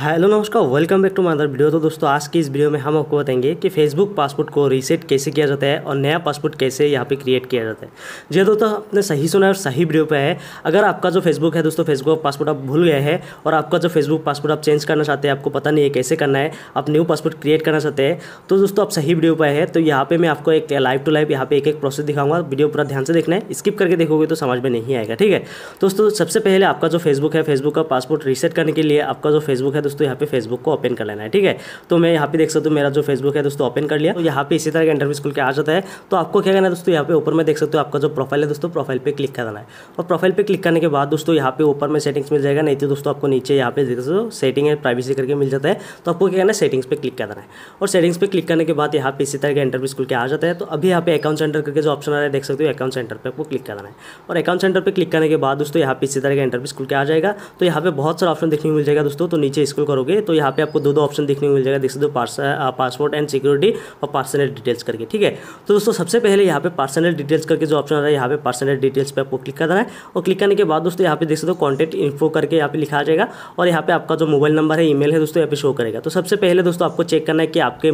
hello नमस्कार welcome back to another video तो दोस्तों आज की इस वीडियो में हम आपको बताएंगे कि फेसबुक पासपोर्ट को रीसेट कैसे किया जाता है और नया पासपोर्ट कैसे यहाँ पे क्रिएट किया जाता है जी हाँ, दोस्तों आपने सही सुना है और सही वीडियो पे है अगर आपका जो फेसबुक है दोस्तों फेसबुक पासपोर्ट आप भूल गए हैं और आपका जो फेसबुक पासपोर्ट आप चेंज करना चाहते हैं आपको पता नहीं है कैसे करना है आप न्यू पासपोर्ट क्रिएट करना चाहते हैं तो दोस्तों आप सही वीडियो पर है तो यहाँ पर मैं आपको एक लाइव टू लाइव यहाँ पे एक एक प्रोसेस दिखाऊंगा वीडियो पूरा ध्यान से देखना है स्किप करके देखोगे तो समझ में नहीं आएगा ठीक है दोस्तों सबसे पहले आपका जो फेसबुक है फेसबुक का पासपोर्ट रीसेट करने के लिए आपका जो फेसबुक है दोस्तों यहाँ पे फेसबुक को ओपन कर लेना है ठीक है तो मैं यहाँ पे देख सकता हूँ मेरा जो फेसबुक है दोस्तों ओपन कर लिया तो यहाँ पे इसी तरह का इंटरव्यू स्कूल के आ जाता है तो आपको क्या करना है दोस्तों यहाँ पे ऊपर में देख सकते हो आपका जो प्रोफाइल है दोस्तों प्रोफाइल पर क्लिक करना है और प्रोफाइल पर क्लिक करने के बाद दोस्तों यहाँ पे ऊपर में सेटिंग्स मिल जाएगा नहीं तो दोस्तों आपको नीचे यहाँ पे देख सकते हो सेटिंग है प्राइवेसी करके मिल जाता है तो आपको क्या करना है सेटिंग्स पे क्लिक करना है और सेटिंग्स पर क्लिक करने के बाद यहाँ पे इसी तरह का इंटरव्यू स्कूल के आ जाता है तो अभी यहाँ पे अकाउंट सेंटर करके जो ऑप्शन आ रहा है देख सकते हो अकाउंट सेंटर पर आपको क्लिक करना है और अकाउंट सेंटर पर क्लिक करने के बाद दोस्तों यहाँ पे इसी तरह का इंटरव्यू स्कूल के आ जाएगा तो यहाँ पे बहुत सारा ऑप्शन देखने को मिल जाएगा दोस्तों तो नीचे स्क्रोल करोगे तो यहाँ पे आपको दो दो ऑप्शन देखने को मिल जाएगा देख सकते हो पासवर्ड एंड सिक्योरिटी और पर्सनल डिटेल्स करके ठीक है तो दोस्तों सबसे पहले यहाँ पे पर्सनल डिटेल्स करके जो ऑप्शन आ रहा है यहाँ पे पर्सनल डिटेल्स पर आपको क्लिक करना है और क्लिक करने के बाद दोस्तों यहाँ पे देख सकते हो कॉन्टेक्ट इन्फो करके यहाँ पे लिखा जाएगा और यहाँ पे आपका जो मोबाइल नंबर है ईमेल है दोस्तों यहाँ पे शो करेगा तो सबसे पहले दोस्तों आपको चेक करना है कि आपके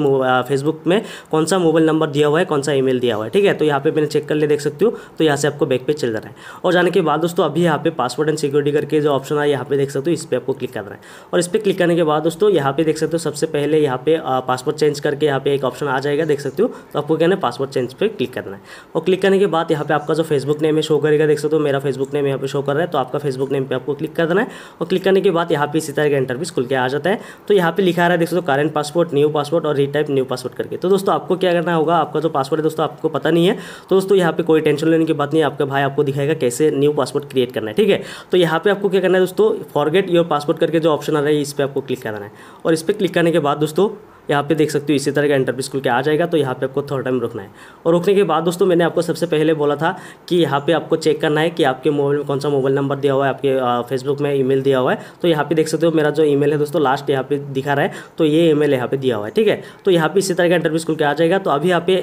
फेसबुक में कौन सा मोबाइल नंबर दिया हुआ है कौन सा ईमेल दिया हुआ है ठीक है तो यहाँ पे मैंने चेक कर ले देख सकती हूँ तो यहाँ से आपको बैक पे चल जाना है और जाने के बाद दोस्तों अभी यहाँ पे पासवर्ड एंड सिक्योरिटी करके जो ऑप्शन है यहाँ पे देख सकते हो इस पर आपको क्लिक करना है और इस पर क्लिक करने के बाद दोस्तों यहाँ पे देख सकते हो सबसे पहले यहाँ पे पासवर्ड चेंज करके यहाँ पे एक ऑप्शन आ जाएगा देख सकते हो तो आपको क्या है पासवर्ड चेंज पे क्लिक करना है और क्लिक करने के बाद यहाँ पे आपका जो फेसबुक नेम है शो करेगा देख सकते हो मेरा फेसबुक नेम यहाँ पे शो कर रहा है तो आपका फेसबुक नेम पर आपको क्लिक कर देना है और क्लिक करने के बाद यहाँ पे इसी तरह का इंटरव्यू खुल के आ जाता है तो यहाँ पे लिखा रहा है देख सकते हो करेंट पासपोर्ट न्यू पासपोर्ट और रीटाइप न्यू पासवर्ड करके तो दोस्तों आपको क्या करना होगा आपका जो पासवर्ड है दोस्तों आपको पता नहीं है तो दोस्तों यहाँ पे कोई टेंशन लेने की बात नहीं आपका भाई आपको दिखाएगा कैसे न्यू पासवर्ड क्रिएट करना है ठीक है तो यहाँ पे आपको क्या करना है दोस्तों फॉरगेट योर पासवर्ड करके जो ऑप्शन आ रहा है इस पर आपको क्लिक करना है और इस पर क्लिक करने के बाद दोस्तों यहाँ पे देख सकते हो इसी तरह का एंटर स्कूल के आ जाएगा तो यहाँ पे आपको थर्ड टाइम रुकना है और रुकने के बाद दोस्तों मैंने आपको सबसे पहले बोला था कि यहाँ पे आपको चेक करना है कि आपके मोबाइल में कौन सा मोबाइल नंबर दिया हुआ है आपके फेसबुक में ईमेल दिया हुआ है तो यहाँ पे देख सकते हो मेरा जो ईमेल है दोस्तों लास्ट यहाँ पे दिखा रहा है तो ये ईमेल यहाँ पे दिया हुआ है ठीक है तो यहाँ पे इसी तरह का इंटरव्यू स्कूल के आ जाएगा तो अभी यहाँ पे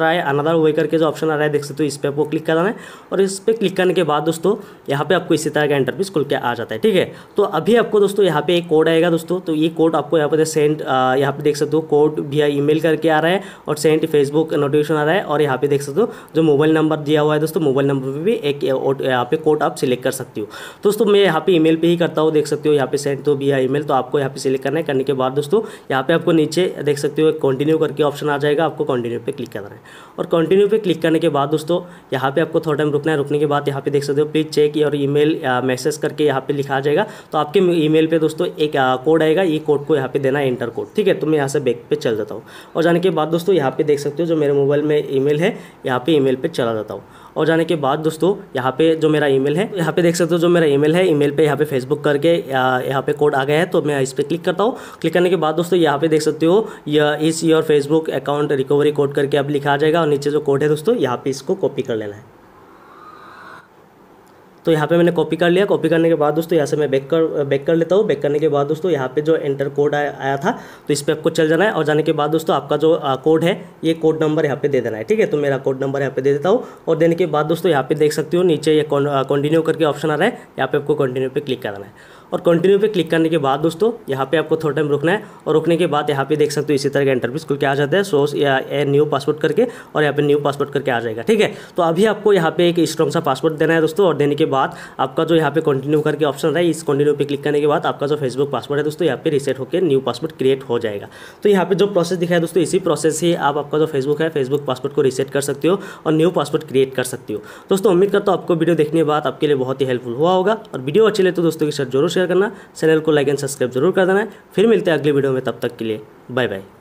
ट्राई अनदर वे करके जो ऑप्शन आ रहा है देख सकते हो इस पर आपको क्लिक करना है और इस पर क्लिक करने के बाद दोस्तों यहाँ पे आपको इसी तरह का इंटरव्यू खुल के आ जाता है ठीक है तो अभी आपको दोस्तों यहाँ पे एक कोड आएगा दोस्तों तो ये कोड आपको यहाँ पे सेंड यहाँ पे देख सकते सकते हो कोड भैया ई करके आ रहा है और सेंट फेसबुक नोटिफिकेशन आ रहा है और यहाँ पे देख सकते हो जो मोबाइल नंबर दिया हुआ है दोस्तों मोबाइल नंबर पर भी एक यहाँ पे कोड आप सिलेक्ट कर सकती हो दोस्तों मैं यहाँ पे ईमेल पे ही करता हूँ देख सकते हो यहाँ पे सेंड तो भैया ईमेल तो आपको यहाँ पे सिलेक्ट करना है करने के बाद दोस्तों यहाँ पे आपको नीचे देख सकते हो कंटिन्यू करके ऑप्शन आ जाएगा आपको कंटिन्यू पे क्लिक करना है और कंटिन्यू पे क्लिक करने के बाद दोस्तों यहाँ पे आपको थोड़ा टाइम रुकना है रुकने के बाद यहाँ पे देख सकते हो प्लीज चेक और मेल मैसेज करके यहाँ पे लिखा जाएगा तो आपके मेल पर दोस्तों एक कोड आएगा ये कोड को यहाँ पे देना है इंटर कोड ठीक है तो मैं यहाँ से से बैक पे चल जाता हूँ और जाने के बाद दोस्तों यहाँ पे देख सकते हो जो मेरे मोबाइल में ईमेल है यहाँ पे ईमेल पे चला जाता हूँ और जाने के बाद दोस्तों यहाँ पे जो मेरा ईमेल है यहाँ पे देख सकते हो जो मेरा ईमेल है ईमेल पे यहाँ पे फेसबुक करके यहाँ पे कोड आ गया है तो मैं इस पर क्लिक करता हूँ क्लिक करने के बाद दोस्तों यहाँ पे देख सकते हो is your Facebook account recovery code करके अब लिखा जाएगा और नीचे जो कोड है दोस्तों यहाँ पे इसको कॉपी कर लेना है तो यहाँ पे मैंने कॉपी कर लिया कॉपी करने के बाद दोस्तों यहाँ से मैं बैक कर बैक कर लेता हूँ बैक करने के बाद दोस्तों यहाँ पे जो एंटर कोड आया, आया था तो इस पर आपको चल जाना है और जाने के बाद दोस्तों आपका जो आ, कोड है ये कोड नंबर यहाँ पे दे देना है ठीक है तो मेरा कोड नंबर यहाँ पे दे देता हूँ और देने के बाद दोस्तों यहाँ पे देख सकते हो नीचे ये कंटिन्यू करके ऑप्शन आ रहा है यहाँ पे आपको कंटिन्यू पर क्लिक करना है और कंटिन्यू पे क्लिक करने के बाद दोस्तों यहाँ पे आपको थोड़ा टाइम रुकना है और रुकने के बाद यहाँ पे देख सकते हो इसी तरह का इंटरव्यू खुल के आ जाता है सोर्स या न्यू पासवर्ड करके और यहाँ पे न्यू पासवर्ड करके आ जाएगा ठीक है तो अभी आपको यहाँ पे एक स्ट्रॉन्ग सा पासवर्ड देना है दोस्तों और देने के बाद आपका जो यहाँ पे कंटिन्यू करके ऑप्शन रहा है इस कंटिन्यू पे क्लिक करने के बाद आपका जो फेसबुक पासवर्ड है दोस्तों यहाँ पे रिसेट होकर न्यू पासवर्ड क्रिएट हो जाएगा तो यहाँ पे जो प्रोसेस दिखाया दोस्तों इसी प्रोसेस से आपका जो फेसबुक है फेसबुक पासवर्ड को रिसेट कर सकते हो और न्यू पासवर्ड क्रिएट कर सकते हो दोस्तों उम्मीद करता हूँ आपको वीडियो देखने के बाद आपके लिए बहुत ही हेल्पफुल हुआ होगा और वीडियो अच्छी लेते तो दोस्तों के साथ जरूर शेयर करना चैनल को लाइक एंड सब्सक्राइब जरूर कर देना है फिर मिलते हैं अगले वीडियो में तब तक के लिए बाय बाय